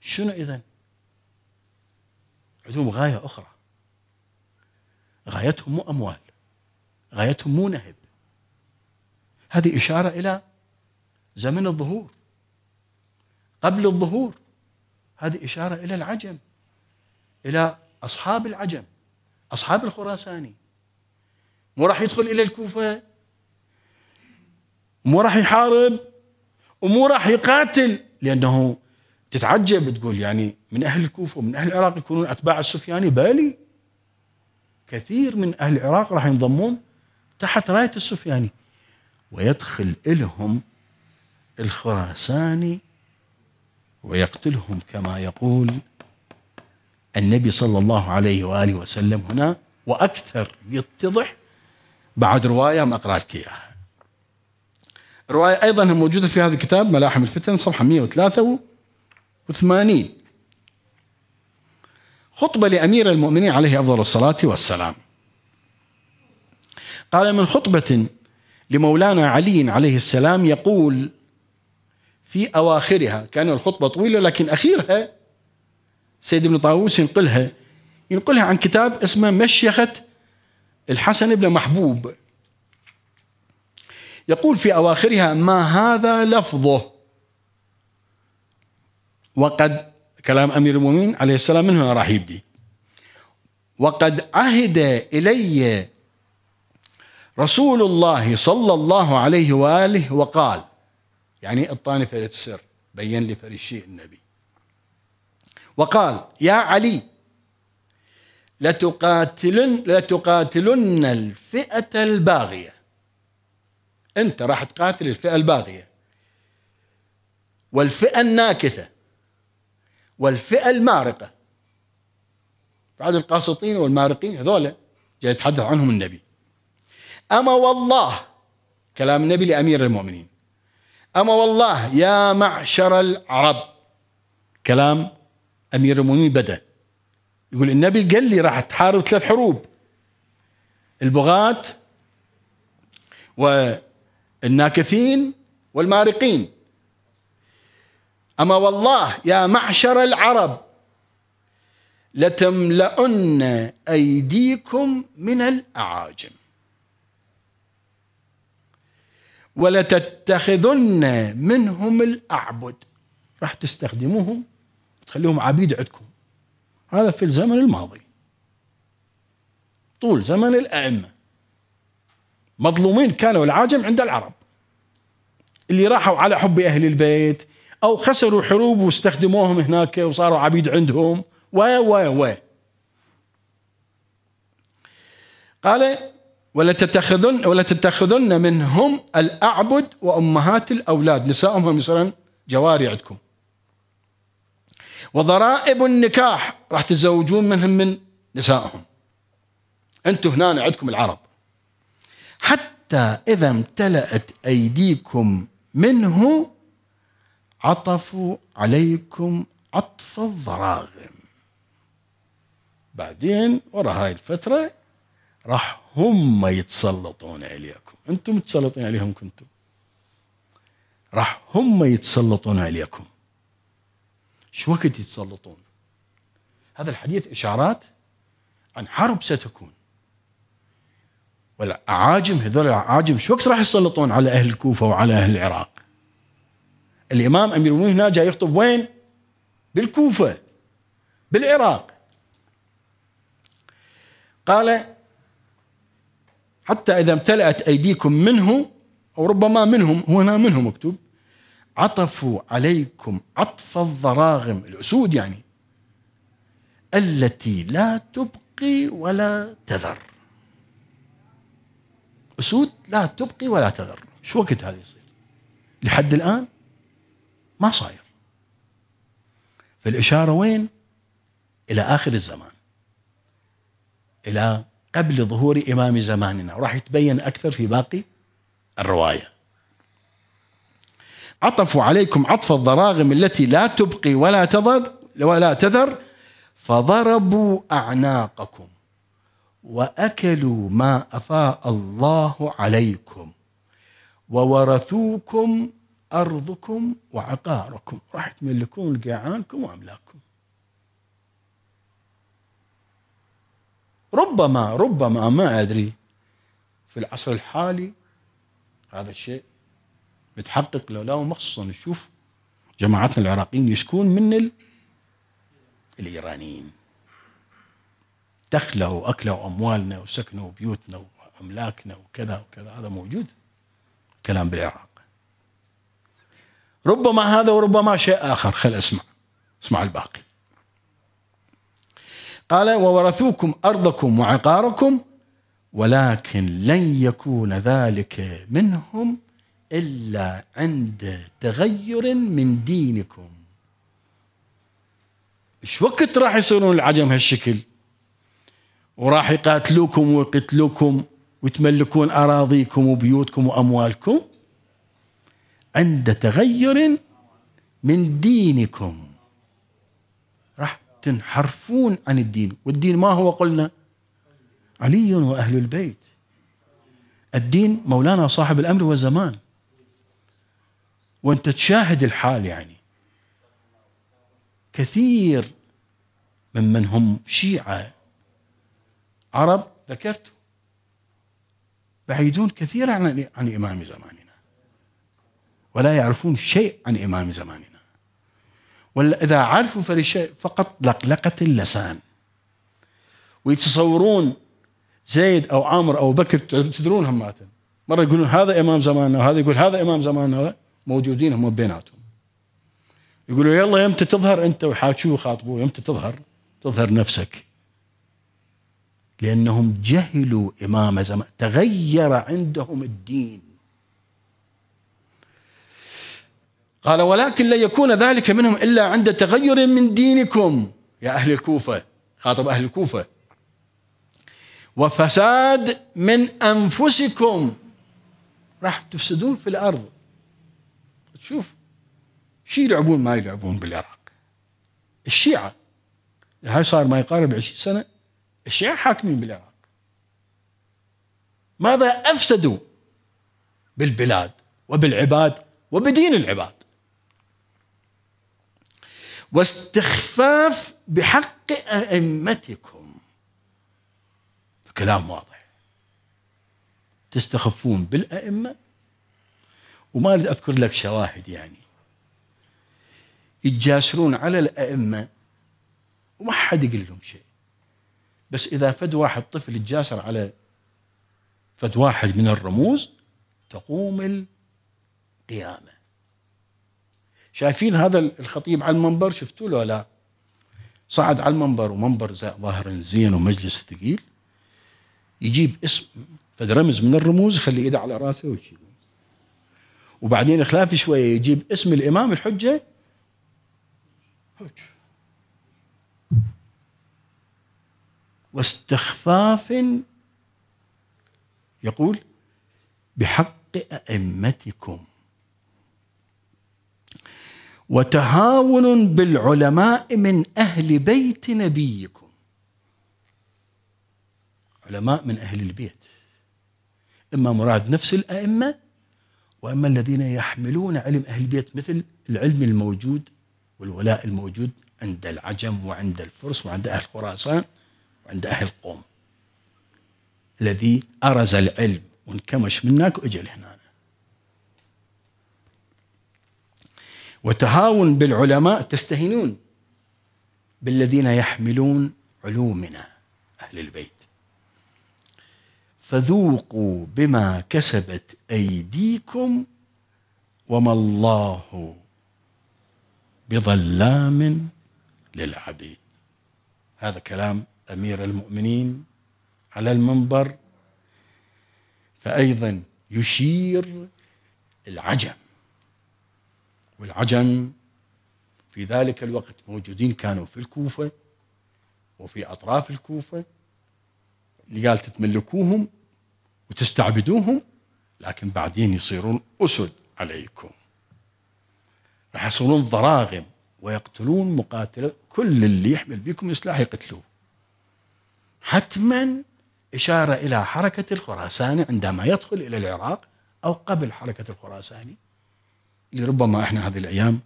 شنو إذا عندهم غاية أخرى غايتهم مو أموال غايتهم مو نهب هذه إشارة إلى زمن الظهور قبل الظهور هذه إشارة إلى العجم إلى أصحاب العجم أصحاب الخراساني مو راح يدخل إلى الكوفة مو راح يحارب ومو راح يقاتل لانه تتعجب تقول يعني من اهل الكوفه ومن اهل العراق يكونون اتباع السفياني بالي كثير من اهل العراق راح ينضمون تحت رايه السفياني ويدخل الهم الخراساني ويقتلهم كما يقول النبي صلى الله عليه واله وسلم هنا واكثر يتضح بعد روايه ما اقرا لك اياها الرواية أيضا موجودة في هذا الكتاب ملاحم الفتن صفحة 183 خطبة لأمير المؤمنين عليه أفضل الصلاة والسلام قال من خطبة لمولانا علي عليه السلام يقول في أواخرها كان الخطبة طويلة لكن أخيرها سيد ابن طاووس ينقلها ينقلها عن كتاب اسمه مشيخة الحسن بن محبوب يقول في أواخرها ما هذا لفظه وقد كلام أمير المؤمنين عليه السلام من هنا راح يبدي وقد عهد إلي رسول الله صلى الله عليه وآله وقال يعني اعطاني فرد السر بين لي فرد الشيء النبي وقال يا علي لتقاتلن لتقاتلن الفئة الباغية انت راح تقاتل الفئه الباغيه والفئه الناكثه والفئه المارقه بعد القاسطين والمارقين هذول جاي يتحدث عنهم النبي اما والله كلام النبي لامير المؤمنين اما والله يا معشر العرب كلام امير المؤمنين بدا يقول النبي قال لي راح تحارب ثلاث حروب البغاة و الناكثين والمارقين أما والله يا معشر العرب لتملأن أيديكم من الأعاجم ولتتخذن منهم الأعبد راح تستخدموهم تخليهم عبيد عندكم هذا في الزمن الماضي طول زمن الأئمة مظلومين كانوا العاجم عند العرب اللي راحوا على حب أهل البيت أو خسروا حروب واستخدموهم هناك وصاروا عبيد عندهم و و و قال ولتتخذن ولتتخذن منهم الأعبد وأمهات الأولاد نسائهم مثلا جواري عندكم وضرائب النكاح راح تتزوجون منهم من نسائهم انتم هنا عندكم العرب حتى إذا امتلأت أيديكم منه عطفوا عليكم عطف الضراغم بعدين ورا هاي الفترة راح هم يتسلطون عليكم انتم متسلطين عليهم كنتم راح هم يتسلطون عليكم شو وقت يتسلطون هذا الحديث إشارات عن حرب ستكون والأعاجم هذول الأعاجم شو وقت راح يسلطون على أهل الكوفة وعلى أهل العراق الإمام أمير المؤمنين هنا جاي يخطب وين بالكوفة بالعراق قال حتى إذا امتلأت أيديكم منه أو ربما منهم هو هنا منهم مكتوب عطفوا عليكم عطف الضراغم الأسود يعني التي لا تبقي ولا تذر أسود لا تبقي ولا تذر شو وقت هذا يصير لحد الآن ما صاير فالإشارة وين إلى آخر الزمان إلى قبل ظهور إمام زماننا وراح يتبين أكثر في باقي الرواية عطفوا عليكم عطف الضراغم التي لا تبقي ولا تذر ولا تذر فضربوا أعناقكم واكلوا ما افاء الله عليكم وورثوكم ارضكم وعقاركم راح تملكون جيعانكم واملاككم ربما ربما ما ادري في العصر الحالي هذا الشيء متحقق لو لا ومخصوصا نشوف جماعتنا العراقيين يشكون من الايرانيين دخله واكله واموالنا وسكنه وبيوتنا واملاكنا وكذا وكذا هذا موجود كلام بالعراق ربما هذا وربما شيء اخر خل اسمع اسمع الباقي قال وورثوكم ارضكم وعقاركم ولكن لن يكون ذلك منهم الا عند تغير من دينكم ايش وقت راح يصيرون العجم هالشكل وراح يقاتلوكم ويقتلوكم وتملكون أراضيكم وبيوتكم وأموالكم عند تغير من دينكم راح تنحرفون عن الدين والدين ما هو قلنا علي وأهل البيت الدين مولانا صاحب الأمر والزمان وانت تشاهد الحال يعني كثير ممن هم شيعه عرب ذكرت بعيدون كثيرا عن عن إمام زماننا ولا يعرفون شيء عن إمام زماننا ولا إذا عرفوا فلشيء فقط لقلقة اللسان ويتصورون زيد أو عامر أو بكر تدرون هماتن مرة يقولون هذا إمام زماننا وهذا يقول هذا إمام زماننا موجودين هم بيناتهم يقولوا يلا يمتى تظهر أنت وحاكوه وخاطبوه يمتى تظهر تظهر نفسك لأنهم جهلوا إمام زمان تغير عندهم الدين قال ولكن لا يكون ذلك منهم إلا عند تغير من دينكم يا أهل الكوفة خاطب أهل الكوفة وفساد من أنفسكم راح تفسدون في الأرض تشوف شي يلعبون ما يلعبون بالعراق الشيعة هاي صار ما يقارب 20 سنة الشيعة حاكمين بالعراق ماذا أفسدوا بالبلاد وبالعباد وبدين العباد واستخفاف بحق أئمتكم كلام واضح تستخفون بالأئمة وما أريد أذكر لك شواهد يعني يتجاسرون على الأئمة وما حد يقول لهم شيء بس اذا فد واحد طفل يتجاسر على فد واحد من الرموز تقوم القيامه شايفين هذا الخطيب على المنبر شفتوا له لا صعد على المنبر ومنبر ظاهر زين ومجلس ثقيل يجيب اسم فد رمز من الرموز يخلي ايده على راسه ويجيبه وبعدين خلاف شويه يجيب اسم الامام الحجه حجه واستخفاف يقول بحق أئمتكم وتهاون بالعلماء من أهل بيت نبيكم علماء من أهل البيت إما مراد نفس الأئمة وإما الذين يحملون علم أهل البيت مثل العلم الموجود والولاء الموجود عند العجم وعند الفرس وعند أهل خراسان وعند أهل قوم الذي أرز العلم وانكمش منك وأجل هنا وتهاون بالعلماء تستهينون بالذين يحملون علومنا أهل البيت فذوقوا بما كسبت أيديكم وما الله بظلام للعبيد هذا كلام أمير المؤمنين على المنبر فأيضا يشير العجم والعجم في ذلك الوقت موجودين كانوا في الكوفة وفي أطراف الكوفة اللي قال تتملكوهم وتستعبدوهم لكن بعدين يصيرون أسد عليكم راح يصيرون ضراغم ويقتلون مقاتل كل اللي يحمل بكم سلاح يقتلوه حتما إشارة إلى حركة الخراساني عندما يدخل إلى العراق أو قبل حركة الخراساني اللي ربما إحنا هذه الأيام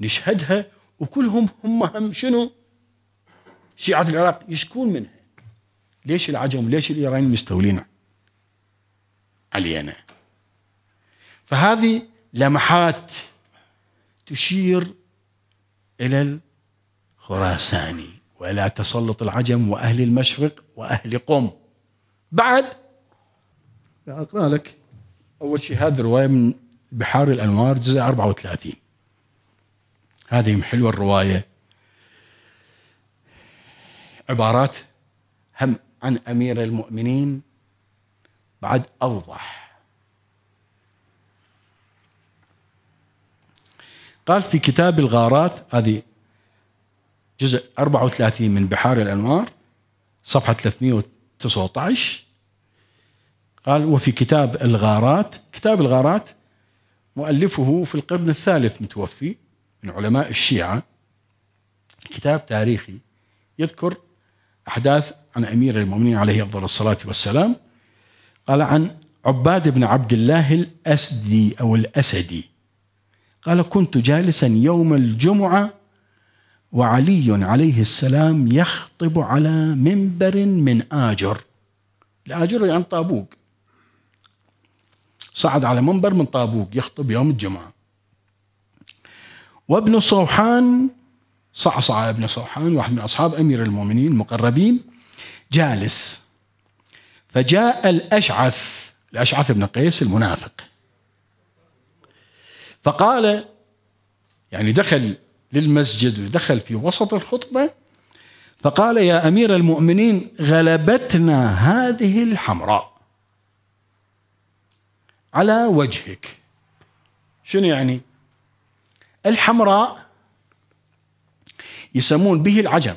نشهدها وكلهم هم هم شنو شيعة العراق يشكون منها ليش العجم ليش الإيرانيين مستولين علينا فهذه لمحات تشير إلى الخراساني ولا تسلط العجم وأهل المشرق وأهل قم بعد أقرأ لك أول شيء هذه الرواية من بحار الأنوار جزء 34 هذه حلوة الرواية عبارات هم عن أمير المؤمنين بعد أوضح قال في كتاب الغارات هذه جزء 34 من بحار الأنوار صفحة 319 قال وفي كتاب الغارات كتاب الغارات مؤلفه في القرن الثالث متوفي من علماء الشيعة كتاب تاريخي يذكر أحداث عن أمير المؤمنين عليه أفضل الصلاة والسلام قال عن عباد بن عبد الله الأسدي أو الأسدي قال كنت جالسا يوم الجمعة وعلي عليه السلام يخطب على منبر من آجر الآجر يعني طابوق صعد على منبر من طابوق يخطب يوم الجمعة وابن صوحان صعصع ابن صوحان واحد من أصحاب أمير المؤمنين المقربين جالس فجاء الأشعث الأشعث بن قيس المنافق فقال يعني دخل للمسجد ودخل في وسط الخطبة فقال يا أمير المؤمنين غلبتنا هذه الحمراء على وجهك شنو يعني الحمراء يسمون به العجم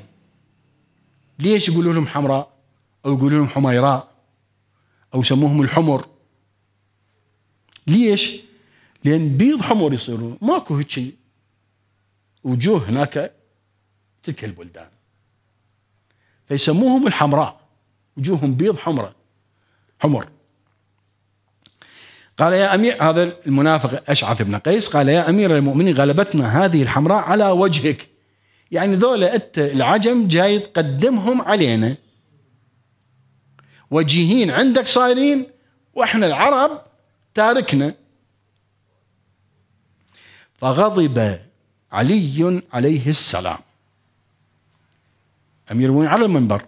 ليش يقولوا لهم حمراء أو يقولوا لهم حميراء أو يسموهم الحمر ليش لأن بيض حمر يصيرون ماكو هيك شيء وجوه هناك تلك البلدان فيسموهم الحمراء وجوههم بيض حمراء حمر قال يا أمير هذا المنافق أشعث بن قيس قال يا أمير المؤمنين غلبتنا هذه الحمراء على وجهك يعني ذولا أنت العجم جاي تقدمهم علينا وجيهين عندك صايرين وإحنا العرب تاركنا فغضب علي عليه السلام أمير المؤمنين على المنبر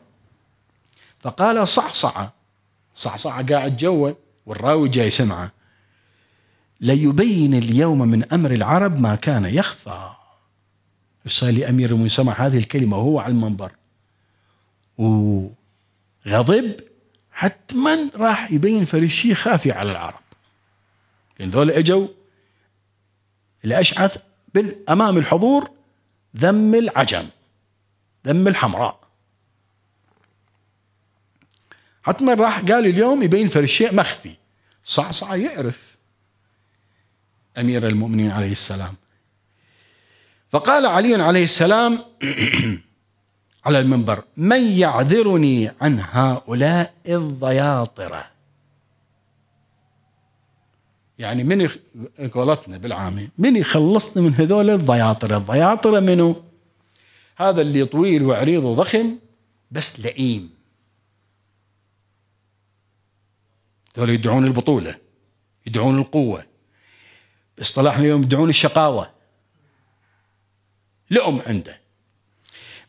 فقال صعصعة صعصعة قاعد جوا والراوي جاي سمعه ليبين اليوم من أمر العرب ما كان يخفى الصالي أمير المؤمنين سمع هذه الكلمة وهو على المنبر وغضب حتما راح يبين فريشي خافي على العرب لأن ذول أجوا الأشعث بال امام الحضور ذم العجم ذم الحمراء حتما راح قال اليوم يبين فر الشيء مخفي صعصعة يعرف أمير المؤمنين عليه السلام فقال علي عليه السلام <clears throat> على المنبر من يعذرني عن هؤلاء الضياطره يعني من غلطنا بالعامي من يخلصنا من هذول الضياطرة الضياطرة منو هذا اللي طويل وعريض وضخم بس لئيم هذول يدعون البطولة يدعون القوة باصطلاحنا اليوم يدعون الشقاوة لؤم عنده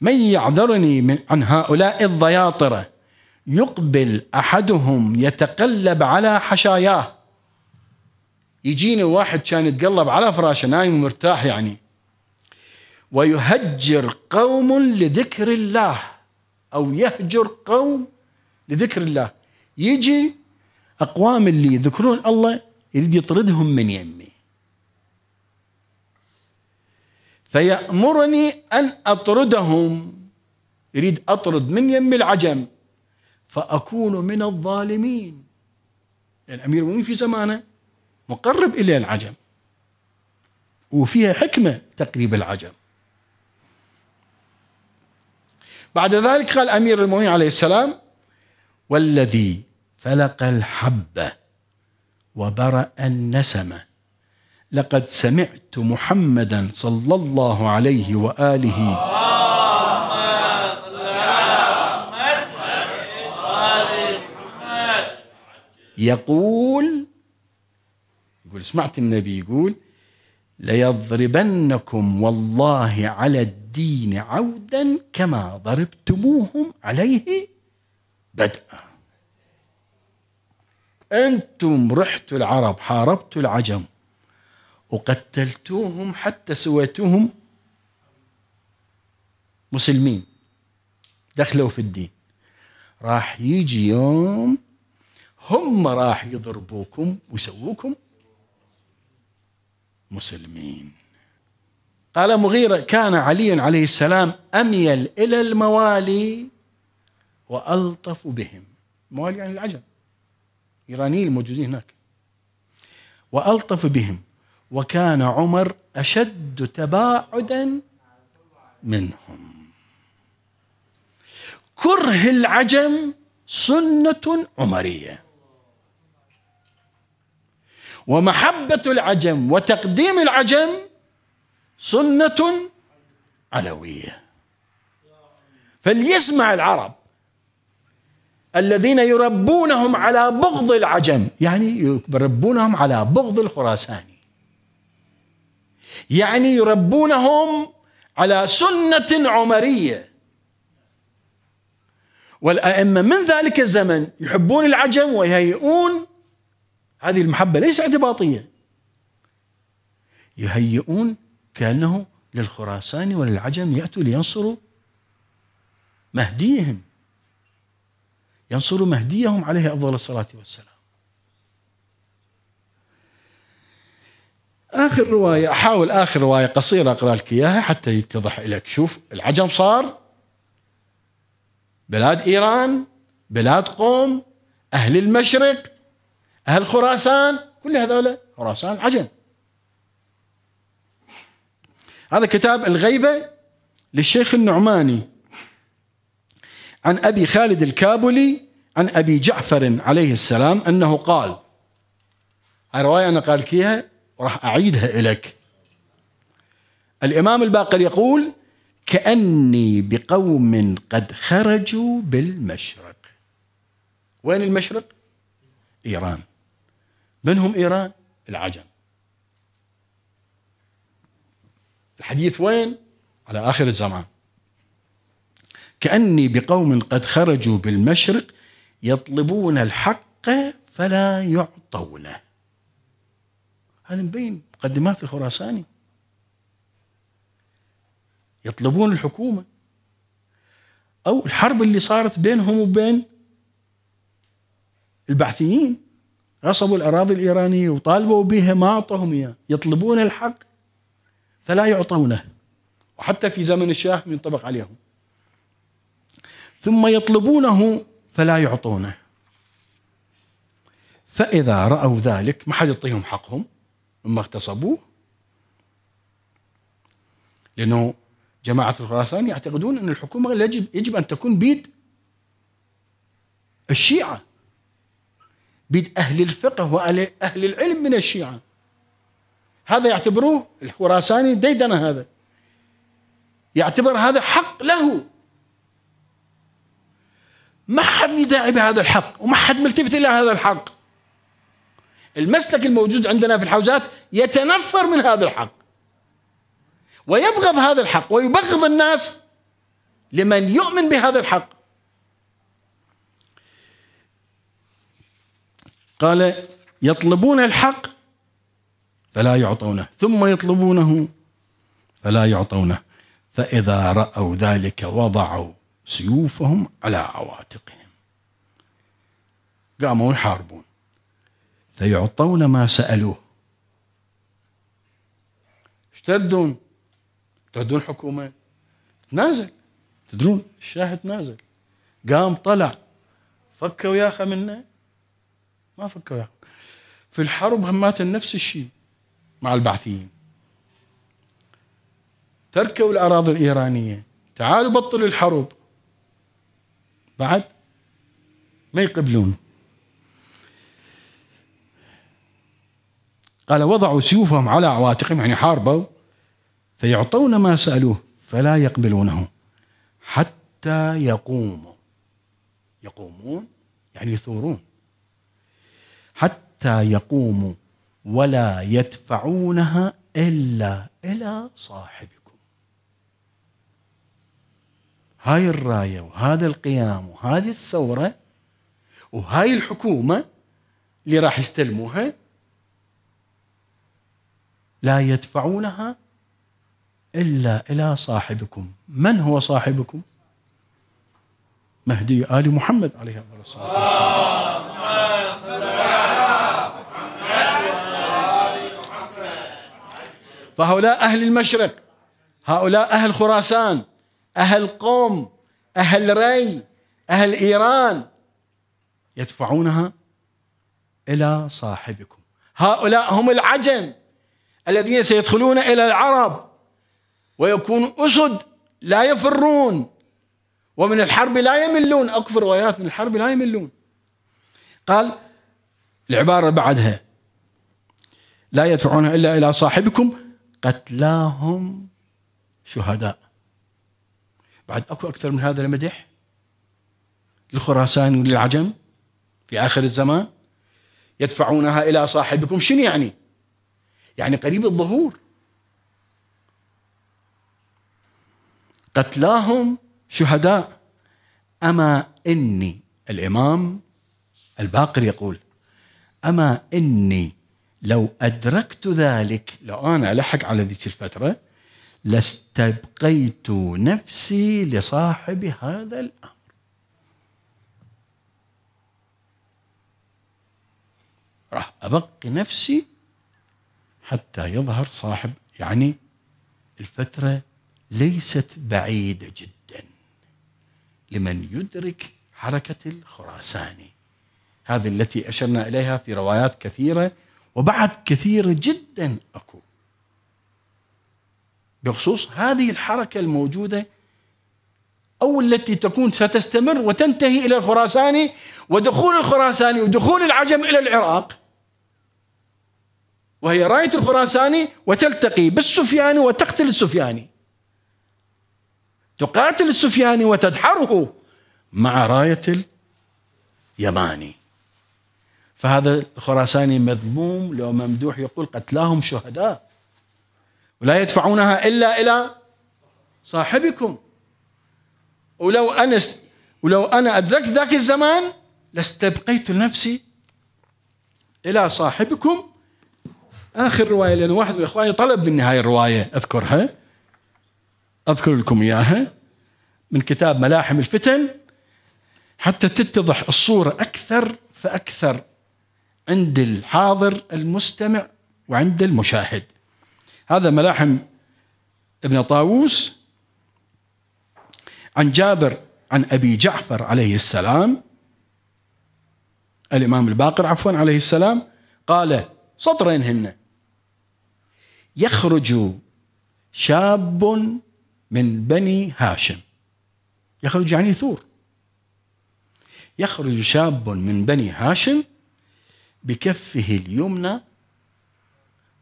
من يعذرني من عن هؤلاء الضياطرة يقبل أحدهم يتقلب على حشاياه يجينا واحد كان يتقلب على فراشه نايم ومرتاح يعني ويهجر قوم لذكر الله او يهجر قوم لذكر الله يجي اقوام اللي يذكرون الله يريد يطردهم من يمي فيامرني ان اطردهم يريد اطرد من يمي العجم فاكون من الظالمين الامير يعني المؤمنين في زمانه مقرب إلى العجم وفيها حكمة تقريب العجم بعد ذلك قال أمير المؤمنين عليه السلام والذي فلق الحبة وبرأ النسمة لقد سمعت محمدا صلى الله عليه وآله يقول يقول سمعت النبي يقول ليضربنكم والله على الدين عودا كما ضربتموهم عليه بدءا أنتم رحتوا العرب حاربتوا العجم وقتلتوهم حتى سويتوهم مسلمين دخلوا في الدين راح يجي يوم هم راح يضربوكم ويسووكم مسلمين قال مغيرة كان علي عليه السلام أميل إلى الموالي وألطف بهم موالي يعني العجم إيرانيين الموجودين هناك وألطف بهم وكان عمر أشد تباعدا منهم كره العجم سنة عمرية ومحبة العجم وتقديم العجم سنة علوية فليسمع العرب الذين يربونهم على بغض العجم يعني يربونهم على بغض الخراساني يعني يربونهم على سنة عمرية والأئمة من ذلك الزمن يحبون العجم ويهيئون هذه المحبة ليس اعتباطية يهيئون كأنه للخراسان وللعجم يأتوا لينصروا مهديهم ينصروا مهديهم عليه أفضل الصلاة والسلام آخر رواية أحاول آخر رواية قصيرة أقرأ لك إياها حتى يتضح لك شوف العجم صار بلاد إيران بلاد قوم أهل المشرق أهل خراسان كل هذول خراسان عجم هذا كتاب الغيبة للشيخ النعماني عن أبي خالد الكابلي عن أبي جعفر عليه السلام أنه قال هاي رواية أنا قال ليها وراح أعيدها إليك الإمام الباقر يقول كأني بقوم قد خرجوا بالمشرق وين المشرق؟ إيران من هم إيران؟ العجم الحديث وين؟ على آخر الزمان كأني بقوم قد خرجوا بالمشرق يطلبون الحق فلا يعطونه هذا مبين مقدمات الخراساني يطلبون الحكومة أو الحرب اللي صارت بينهم وبين البعثيين غصبوا الأراضي الإيرانية وطالبوا بها ما أعطوهم إياه يطلبون الحق فلا يعطونه وحتى في زمن الشاه ينطبق عليهم ثم يطلبونه فلا يعطونه فإذا رأوا ذلك ما حد يعطيهم حقهم مما اغتصبوه لأنه جماعة الخراسان يعتقدون أن الحكومة يجب يجب أن تكون بيد الشيعة بيد أهل الفقه وأهل العلم من الشيعة هذا يعتبروه الخراساني ديدنا هذا يعتبر هذا حق له ما حد يداعي بهذا الحق وما حد ملتفت إلى هذا الحق المسلك الموجود عندنا في الحوزات يتنفر من هذا الحق ويبغض هذا الحق ويبغض الناس لمن يؤمن بهذا الحق قال يطلبون الحق فلا يعطونه ثم يطلبونه فلا يعطونه فإذا رأوا ذلك وضعوا سيوفهم على عواتقهم قاموا يحاربون فيعطون ما سألوه اشتدون تردون حكومة تنازل تدرون الشاه تنازل قام طلع فكوا يا منه ما فكروا يعني. في الحرب همات نفس الشيء مع البعثيين تركوا الأراضي الإيرانية تعالوا بطلوا الحرب بعد ما يقبلون قال وضعوا سيوفهم على عواتقهم يعني حاربوا فيعطون ما سألوه فلا يقبلونه حتى يقوموا يقومون يعني يثورون حتى يقوموا ولا يدفعونها إلا إلى صاحبكم هاي الراية وهذا القيام وهذه الثورة وهاي الحكومة اللي راح يستلموها لا يدفعونها إلا إلى صاحبكم من هو صاحبكم؟ مهدي آل محمد عليه الصلاة والسلام فهؤلاء أهل المشرق هؤلاء أهل خراسان أهل قوم أهل ري أهل إيران يدفعونها إلى صاحبكم هؤلاء هم العجم الذين سيدخلون إلى العرب ويكون أسد لا يفرون ومن الحرب لا يملون أكفر روايات من الحرب لا يملون قال العبارة بعدها لا يدفعونها إلا إلى صاحبكم قتلاهم شهداء بعد اكو اكثر من هذا المدح للخراسان وللعجم في اخر الزمان يدفعونها الى صاحبكم شنو يعني؟ يعني قريب الظهور قتلاهم شهداء اما اني الامام الباقر يقول اما اني لو أدركت ذلك لو أنا ألحق على ذيك الفترة لاستبقيت نفسي لصاحب هذا الأمر راح أبقي نفسي حتى يظهر صاحب يعني الفترة ليست بعيدة جدا لمن يدرك حركة الخراساني هذه التي أشرنا إليها في روايات كثيرة وبعد كثيرة جدا أكو بخصوص هذه الحركة الموجودة أو التي تكون ستستمر وتنتهي إلى الخراساني ودخول الخراساني ودخول العجم إلى العراق وهي راية الخراساني وتلتقي بالسفياني وتقتل السفياني تقاتل السفياني وتدحره مع راية اليماني فهذا الخراساني مذموم لو ممدوح يقول قتلاهم شهداء ولا يدفعونها إلا إلى صاحبكم ولو أنا ولو أنا أدركت ذاك الزمان لاستبقيت لنفسي إلى صاحبكم آخر رواية لأن واحد من إخواني طلب مني هاي الرواية أذكرها أذكر لكم إياها من كتاب ملاحم الفتن حتى تتضح الصورة أكثر فأكثر عند الحاضر المستمع وعند المشاهد هذا ملاحم ابن طاووس عن جابر عن ابي جعفر عليه السلام الامام الباقر عفوا عليه السلام قال سطرين هن يخرج شاب من بني هاشم يخرج يعني ثور يخرج شاب من بني هاشم بكفه اليمنى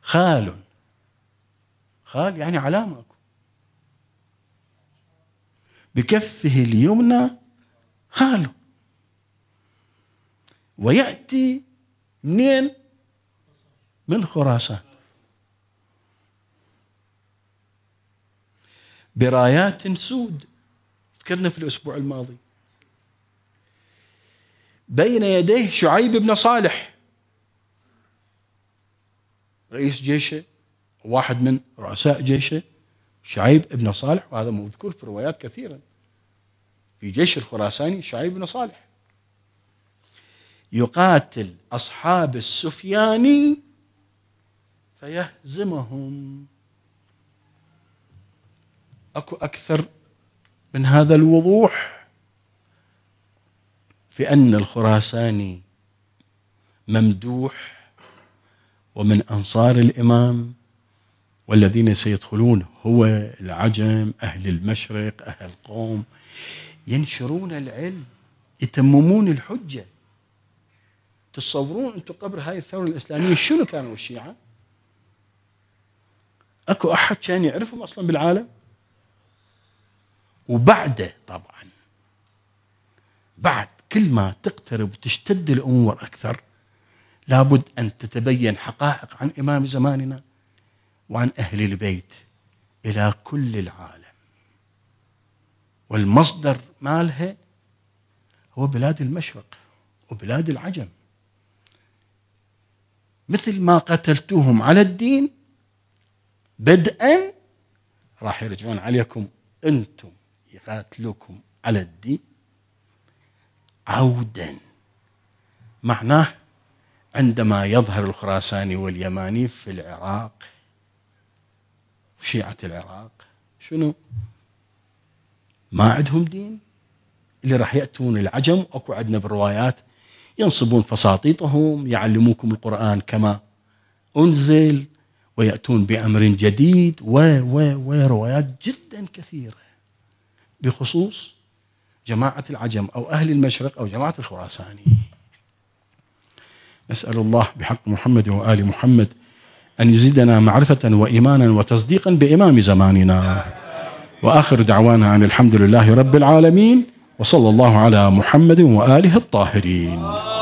خال خال يعني علامة بكفه اليمنى خال ويأتي منين من خراسان برايات سود ذكرنا في الأسبوع الماضي بين يديه شعيب بن صالح رئيس جيشه واحد من رؤساء جيشه شعيب بن صالح وهذا مذكور في روايات كثيرة في جيش الخراساني شعيب بن صالح يقاتل أصحاب السفياني فيهزمهم أكو أكثر من هذا الوضوح في أن الخراساني ممدوح ومن أنصار الإمام والذين سيدخلون هو العجم أهل المشرق أهل قوم ينشرون العلم يتممون الحجة تصورون أنتم قبل هاي الثورة الإسلامية شنو كانوا الشيعة أكو أحد كان يعرفهم أصلا بالعالم وبعده طبعا بعد كل ما تقترب وتشتد الأمور أكثر لابد أن تتبين حقائق عن إمام زماننا وعن أهل البيت إلى كل العالم والمصدر مالها هو بلاد المشرق وبلاد العجم مثل ما قتلتوهم على الدين بدءا راح يرجعون عليكم انتم يقاتلوكم على الدين عودا معناه عندما يظهر الخراساني واليماني في العراق شيعة العراق شنو ما عندهم دين اللي راح يأتون العجم أكو عندنا بالروايات ينصبون فساطيطهم يعلموكم القرآن كما أنزل ويأتون بأمر جديد و و روايات جدا كثيرة بخصوص جماعة العجم أو أهل المشرق أو جماعة الخراساني نسأل الله بحق محمد وآل محمد أن يزيدنا معرفة وإيمانا وتصديقا بإمام زماننا وآخر دعوانا أن الحمد لله رب العالمين وصلى الله على محمد وآله الطاهرين